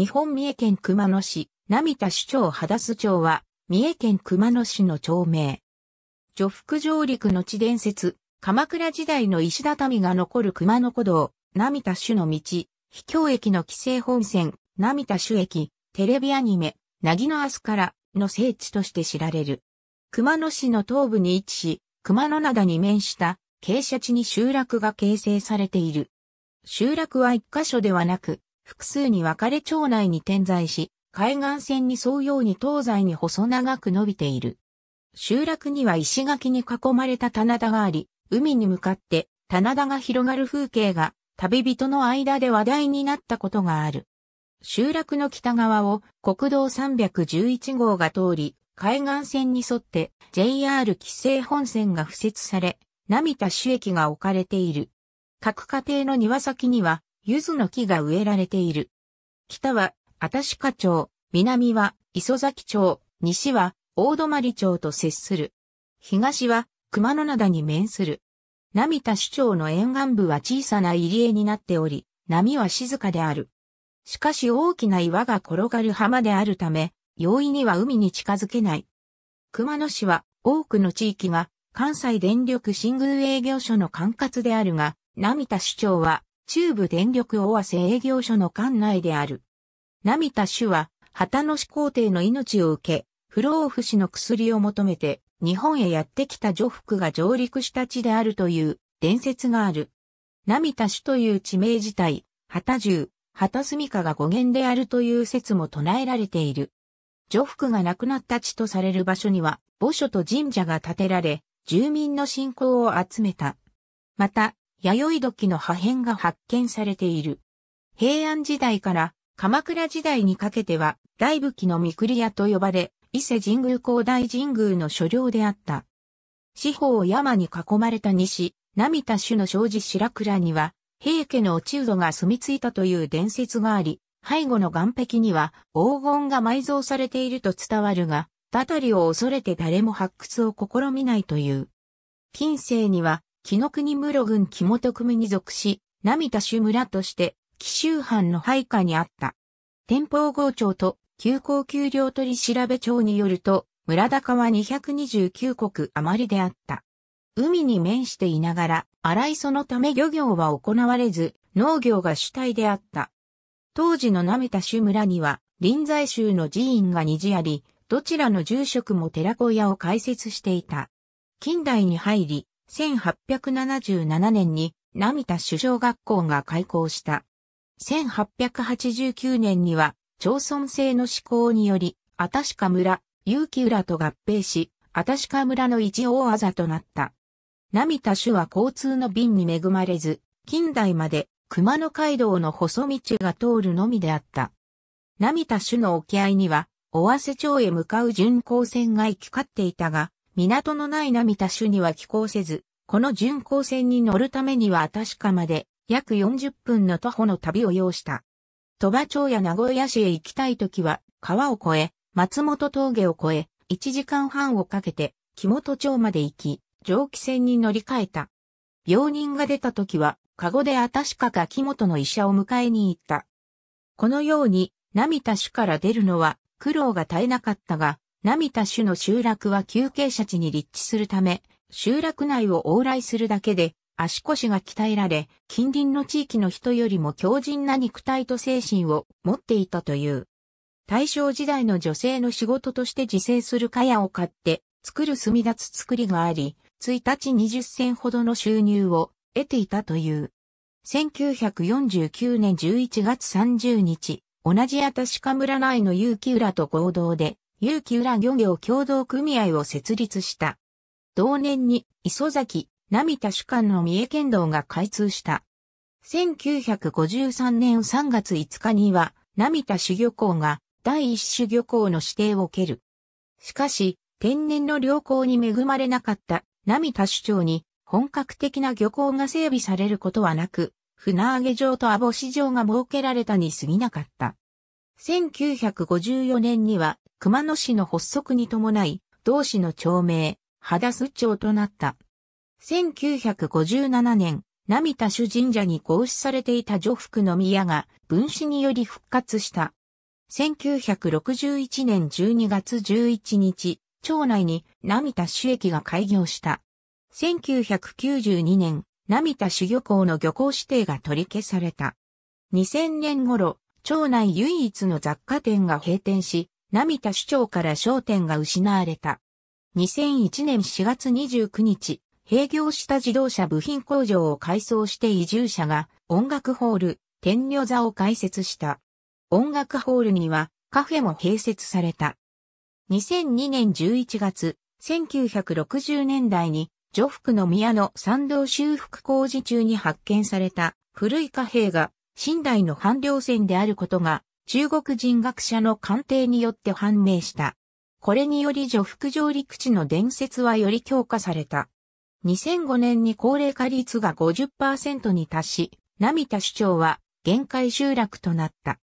日本三重県熊野市、並田市長肌須町は、三重県熊野市の町名。女福上陸の地伝説、鎌倉時代の石畳が残る熊野古道、並田種の道、秘境駅の規制本線、並田種駅、テレビアニメ、なぎの明日からの聖地として知られる。熊野市の東部に位置し、熊野灘に面した傾斜地に集落が形成されている。集落は一箇所ではなく、複数に分かれ町内に点在し、海岸線に沿うように東西に細長く伸びている。集落には石垣に囲まれた棚田があり、海に向かって棚田が広がる風景が旅人の間で話題になったことがある。集落の北側を国道311号が通り、海岸線に沿って JR 規制本線が付設され、涙。田主駅が置かれている。各家庭の庭先には柚子の木が植えられている。北は、新鹿町、南は、磯崎町、西は、大泊町と接する。東は、熊野灘に面する。波田市町の沿岸部は小さな入り江になっており、波は静かである。しかし大きな岩が転がる浜であるため、容易には海に近づけない。熊野市は多くの地域が関西電力新宮営業所の管轄であるが、波田市長は中部電力大和製営業所の管内である。涙田氏は、旗の市皇帝の命を受け、不老不死の薬を求めて、日本へやってきた女服が上陸した地であるという伝説がある。涙田氏という地名自体、旗十、旗住家が語源であるという説も唱えられている。女服が亡くなった地とされる場所には、墓所と神社が建てられ、住民の信仰を集めた。また、弥生土器の破片が発見されている。平安時代から鎌倉時代にかけては、大武器の御栗屋と呼ばれ、伊勢神宮広大神宮の所領であった。四方を山に囲まれた西、並田種の障子白倉には、平家の落人が住み着いたという伝説があり、背後の岩壁には黄金が埋蔵されていると伝わるが、たたりを恐れて誰も発掘を試みないという。近世には紀の国室郡木本組に属し、並田主村として、紀州藩の配下にあった。天保郷町と、旧行丘料取調べ長によると、村高は229国余りであった。海に面していながら、荒いそのため漁業は行われず、農業が主体であった。当時の並田主村には、臨済州の寺院が虹あり、どちらの住職も寺小屋を開設していた。近代に入り、1877年に浪田首相学校が開校した。1889年には町村制の施行により、しか村、結う浦と合併し、しか村の一大あざとなった。浪田首は交通の便に恵まれず、近代まで熊野街道の細道が通るのみであった。浪田首の沖合には、尾鷲町へ向かう巡航船が行き交っていたが、港のない涙ミ種には寄港せず、この巡航船に乗るためには確かまで約40分の徒歩の旅を要した。鳥羽町や名古屋市へ行きたいときは、川を越え、松本峠を越え、1時間半をかけて、木本町まで行き、蒸気船に乗り換えた。病人が出た時は、カゴであたしかか木本の医者を迎えに行った。このように、涙ミ種から出るのは苦労が絶えなかったが、ミタ種の集落は休憩者地に立地するため、集落内を往来するだけで足腰が鍛えられ、近隣の地域の人よりも強靭な肉体と精神を持っていたという。大正時代の女性の仕事として自生する蚊帳を買って作る墨立つ作りがあり、1日20銭ほどの収入を得ていたという。1949年11月30日、同じアタシカ村内の結城浦と合同で、有機浦漁業協同組合を設立した。同年に磯崎、並田主幹の三重県道が開通した。1953年3月5日には、並田主漁港が第一種漁港の指定を受ける。しかし、天然の良港に恵まれなかった並田主張に本格的な漁港が整備されることはなく、船揚げ場と網干場が設けられたに過ぎなかった。1954年には熊野市の発足に伴い、同市の町名、肌須町となった。1957年、並田主神社に合祀されていた女福の宮が分子により復活した。1961年12月11日、町内に並田主駅が開業した。1992年、並田主漁港の漁港指定が取り消された。2000年頃、町内唯一の雑貨店が閉店し、涙田市長から焦点が失われた。2001年4月29日、閉業した自動車部品工場を改装して移住者が音楽ホール、天女座を開設した。音楽ホールにはカフェも併設された。2002年11月、1960年代に、女服の宮の参道修復工事中に発見された古い貨幣が、新代の半量線であることが中国人学者の鑑定によって判明した。これにより女福上陸地の伝説はより強化された。2005年に高齢化率が50%に達し、並田市長は限界集落となった。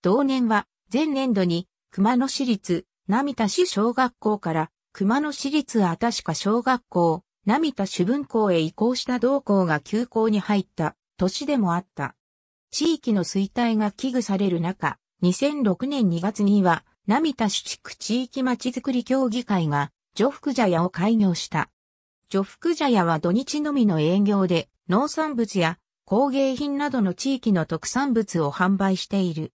同年は前年度に熊野市立並田市小学校から熊野市立あたしか小学校、並田主文校へ移行した同校が休校に入った年でもあった。地域の衰退が危惧される中、2006年2月には、並田市地区地域まちづくり協議会が、除福茶屋を開業した。除福茶屋は土日のみの営業で、農産物や工芸品などの地域の特産物を販売している。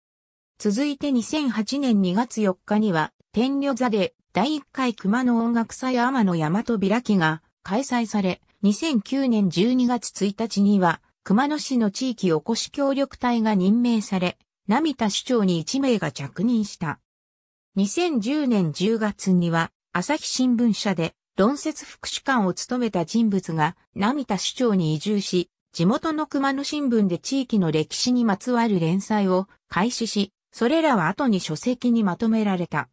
続いて2008年2月4日には、天女座で第1回熊野音楽祭天の山と開きが開催され、2009年12月1日には、熊野市の地域おこし協力隊が任命され、並田市長に1名が着任した。2010年10月には、朝日新聞社で論説副主幹を務めた人物が、並田市長に移住し、地元の熊野新聞で地域の歴史にまつわる連載を開始し、それらは後に書籍にまとめられた。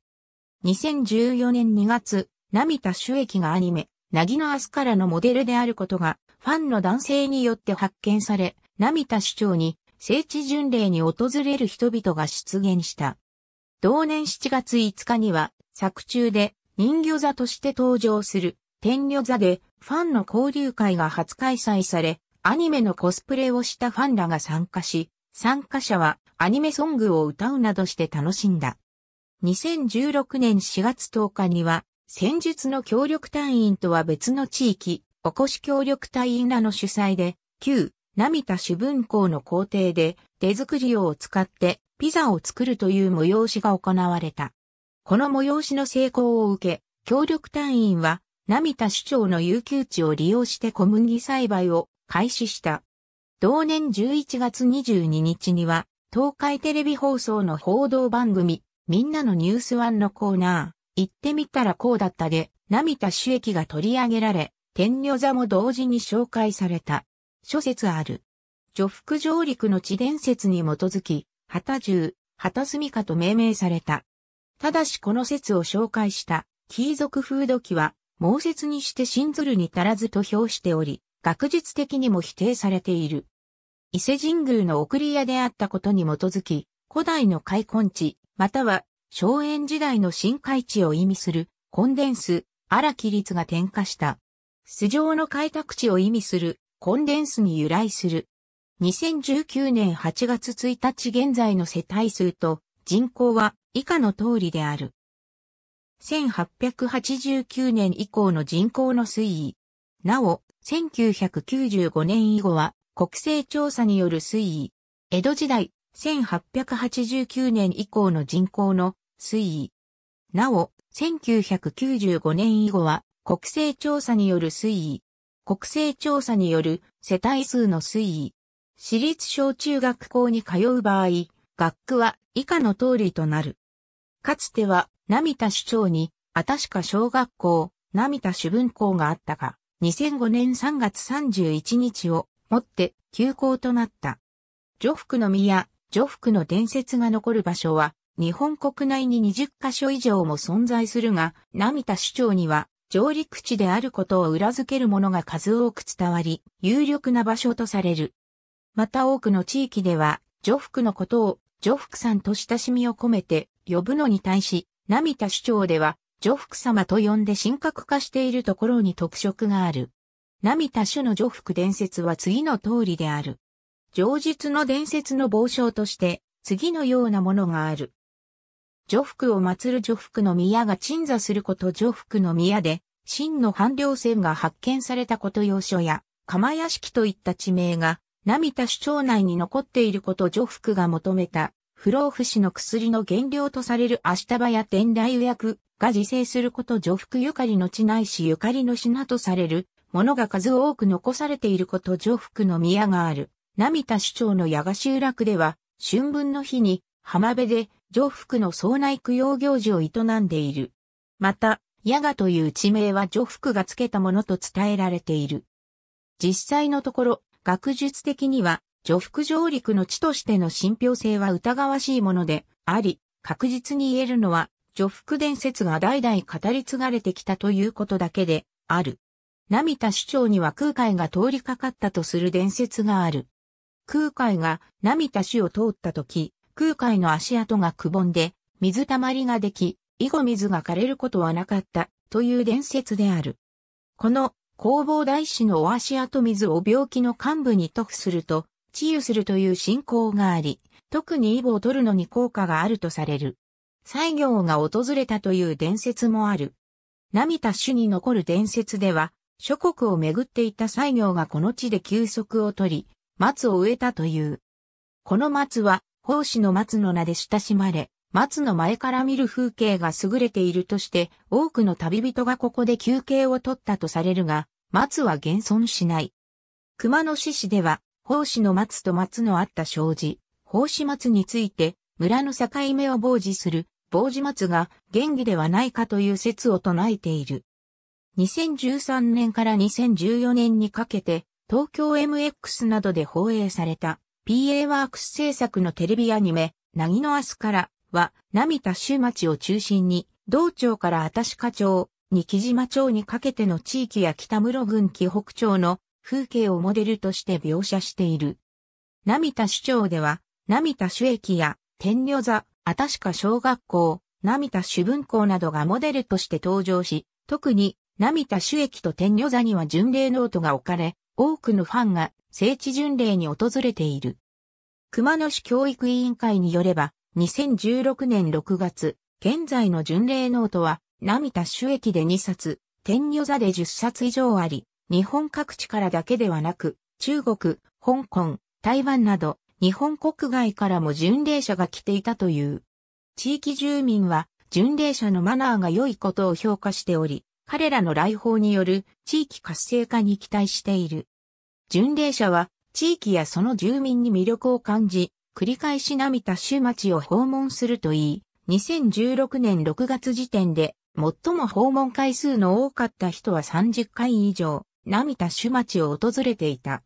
2014年2月、並田主役がアニメ、なぎのアスからのモデルであることが、ファンの男性によって発見され、並田市長に聖地巡礼に訪れる人々が出現した。同年7月5日には、作中で人魚座として登場する天魚座でファンの交流会が初開催され、アニメのコスプレをしたファンらが参加し、参加者はアニメソングを歌うなどして楽しんだ。2016年4月10日には、戦術の協力隊員とは別の地域、おこし協力隊員らの主催で、旧ミタ主文校の校庭で手作り用を使ってピザを作るという催しが行われた。この催しの成功を受け、協力隊員はミタ市長の有給地を利用して小麦栽培を開始した。同年11月22日には、東海テレビ放送の報道番組、みんなのニュースワンのコーナー、行ってみたらこうだったで、ミタ主駅が取り上げられ、天女座も同時に紹介された。諸説ある。序福上陸の地伝説に基づき、旗十、旗住家と命名された。ただしこの説を紹介した、貴族風土記は、猛説にして信ずるに足らずと評しており、学術的にも否定されている。伊勢神宮の送り屋であったことに基づき、古代の開墾地、または、荘園時代の深海地を意味する、コンデンス、荒木律が転化した。素性の開拓地を意味する、コンデンスに由来する。2019年8月1日現在の世帯数と人口は以下の通りである。1889年以降の人口の推移。なお、1995年以後は国勢調査による推移。江戸時代、1889年以降の人口の推移。なお、1995年以後は国勢調査による推移。国勢調査による世帯数の推移。私立小中学校に通う場合、学区は以下の通りとなる。かつては、並田市長に、あたしか小学校、並田主文校があったが、2005年3月31日をもって休校となった。女福の宮、女福の伝説が残る場所は、日本国内に20カ所以上も存在するが、並田市長には上陸地であることを裏付けるものが数多く伝わり、有力な場所とされる。また多くの地域では、女服のことを、女服さんと親しみを込めて、呼ぶのに対し、並田主張では、女服様と呼んで神格化しているところに特色がある。並田主の女服伝説は次の通りである。上述の伝説の傍聴として、次のようなものがある。女福を祀る女福の宮が鎮座すること女福の宮で、真の半量船が発見されたこと要所や、釜屋敷といった地名が、並田市張内に残っていること女福が求めた、不老不死の薬の原料とされる足束や天台予薬が自生すること女福ゆかりの地ないしゆかりの品とされる、ものが数多く残されていること女福の宮がある。並田市張の矢賀集落では、春分の日に浜辺で上福の総内供養行事を営んでいる。また、ヤガという地名は上福が付けたものと伝えられている。実際のところ、学術的には、上福上陸の地としての信憑性は疑わしいもので、あり、確実に言えるのは、女福伝説が代々語り継がれてきたということだけで、ある。涙田市長には空海が通りかかったとする伝説がある。空海が涙田市を通った時、空海の足跡がくぼんで、水たまりができ、以後水が枯れることはなかった、という伝説である。この、弘法大師のお足跡水を病気の幹部に塗布すると、治癒するという信仰があり、特にイボを取るのに効果があるとされる。西行が訪れたという伝説もある。涙種に残る伝説では、諸国を巡っていた西行がこの地で休息を取り、松を植えたという。この松は奉仕の松の名で親しまれ、松の前から見る風景が優れているとして、多くの旅人がここで休憩を取ったとされるが、松は現存しない。熊野市市では、奉仕の松と松のあった障子、奉仕松について、村の境目を傍受する、傍受松が元義ではないかという説を唱えている。2013年から2014年にかけて、東京 MX などで放映された PA ワークス制作のテレビアニメ、なぎの明日からは、涙州町を中心に、道町からしか町、に木島町にかけての地域や北室郡紀北町の風景をモデルとして描写している。涙市町では、涙市駅や天女座、あたしか小学校、涙市文校などがモデルとして登場し、特に、涙市駅と天女座には巡礼ノートが置かれ、多くのファンが聖地巡礼に訪れている。熊野市教育委員会によれば、2016年6月、現在の巡礼ノートは、涙主駅で2冊、天女座で10冊以上あり、日本各地からだけではなく、中国、香港、台湾など、日本国外からも巡礼者が来ていたという。地域住民は、巡礼者のマナーが良いことを評価しており、彼らの来訪による地域活性化に期待している。巡礼者は地域やその住民に魅力を感じ、繰り返し涙田州町を訪問するといい、2016年6月時点で最も訪問回数の多かった人は30回以上、涙田町を訪れていた。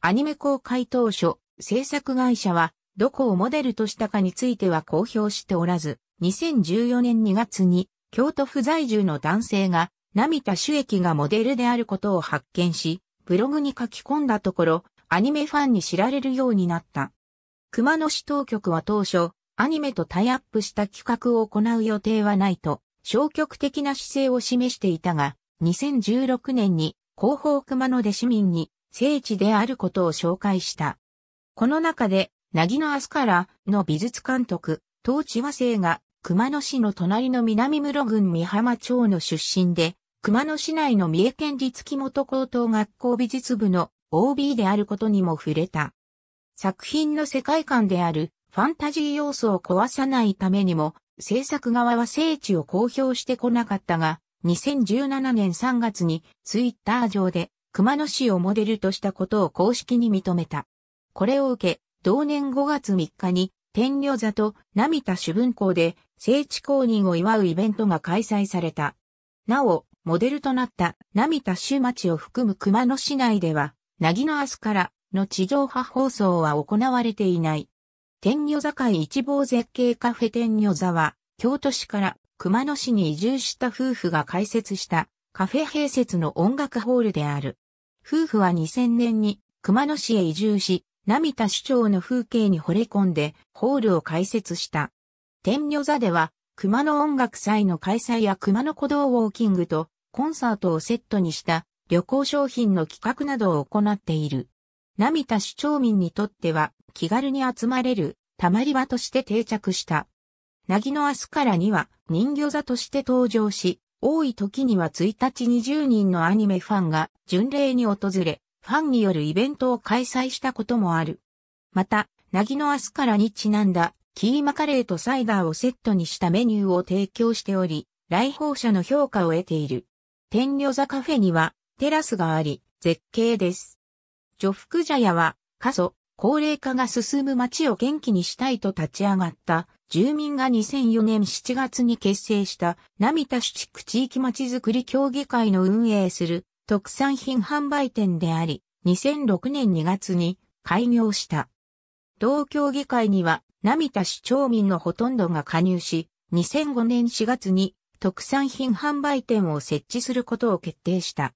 アニメ公開当初、制作会社は、どこをモデルとしたかについては公表しておらず、2014年2月に、京都府在住の男性が、涙田主駅がモデルであることを発見し、ブログに書き込んだところ、アニメファンに知られるようになった。熊野市当局は当初、アニメとタイアップした企画を行う予定はないと、消極的な姿勢を示していたが、2016年に広報熊野で市民に聖地であることを紹介した。この中で、なぎのアスカラの美術監督、東地和生が熊野市の隣の南室郡美浜町の出身で、熊野市内の三重県立木本高等学校美術部の OB であることにも触れた。作品の世界観であるファンタジー要素を壊さないためにも、制作側は聖地を公表してこなかったが、2017年3月にツイッター上で熊野市をモデルとしたことを公式に認めた。これを受け、同年5月3日に天領座と涙主文校で聖地公認を祝うイベントが開催された。なお、モデルとなったミタ州町を含む熊野市内では、なぎの明日からの地上波放送は行われていない。天女座会一望絶景カフェ天女座は、京都市から熊野市に移住した夫婦が開設したカフェ併設の音楽ホールである。夫婦は2000年に熊野市へ移住し、ミタ市長の風景に惚れ込んでホールを開設した。天女座では熊野音楽祭の開催や熊野古道ウォーキングとコンサートをセットにした旅行商品の企画などを行っている。涙市町民にとっては気軽に集まれるたまり場として定着した。なぎの明日からには人魚座として登場し、多い時には1日20人のアニメファンが巡礼に訪れ、ファンによるイベントを開催したこともある。また、なぎの明日からにちなんだキーマカレーとサイダーをセットにしたメニューを提供しており、来訪者の評価を得ている。天女座カフェにはテラスがあり、絶景です。女福茶屋は、過疎、高齢化が進む街を元気にしたいと立ち上がった、住民が2004年7月に結成した、涙田市地区地域まちづくり協議会の運営する特産品販売店であり、2006年2月に開業した。同協議会には、涙田市町民のほとんどが加入し、2005年4月に特産品販売店を設置することを決定した。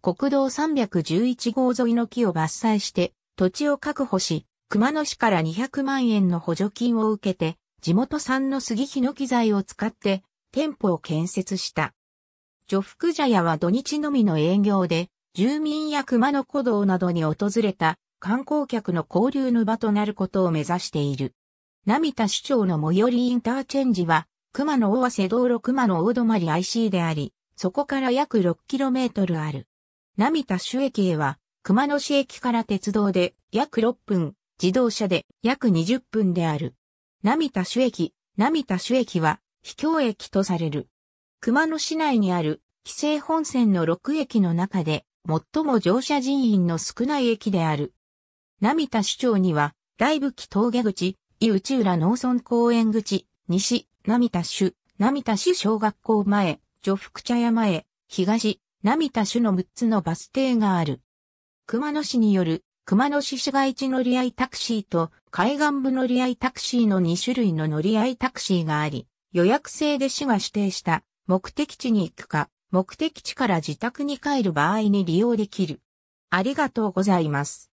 国道311号沿いの木を伐採して、土地を確保し、熊野市から200万円の補助金を受けて、地元産の杉ヒノキ材を使って、店舗を建設した。除福茶屋は土日のみの営業で、住民や熊野古道などに訪れた観光客の交流の場となることを目指している。ナ田市長の最寄りインターチェンジは熊野大瀬道路熊野大泊 IC であり、そこから約 6km ある。並田主駅へは、熊野市駅から鉄道で約6分、自動車で約20分である。並田主駅、並田主駅は、秘境駅とされる。熊野市内にある、規制本線の6駅の中で、最も乗車人員の少ない駅である。並田市長には、大吹峠口、井内浦農村公園口、西、並田種、並し種小学校前、女福茶屋前、東、並田種の6つのバス停がある。熊野市による、熊野市市街地乗り合いタクシーと海岸部乗り合いタクシーの2種類の乗り合いタクシーがあり、予約制で市が指定した目的地に行くか、目的地から自宅に帰る場合に利用できる。ありがとうございます。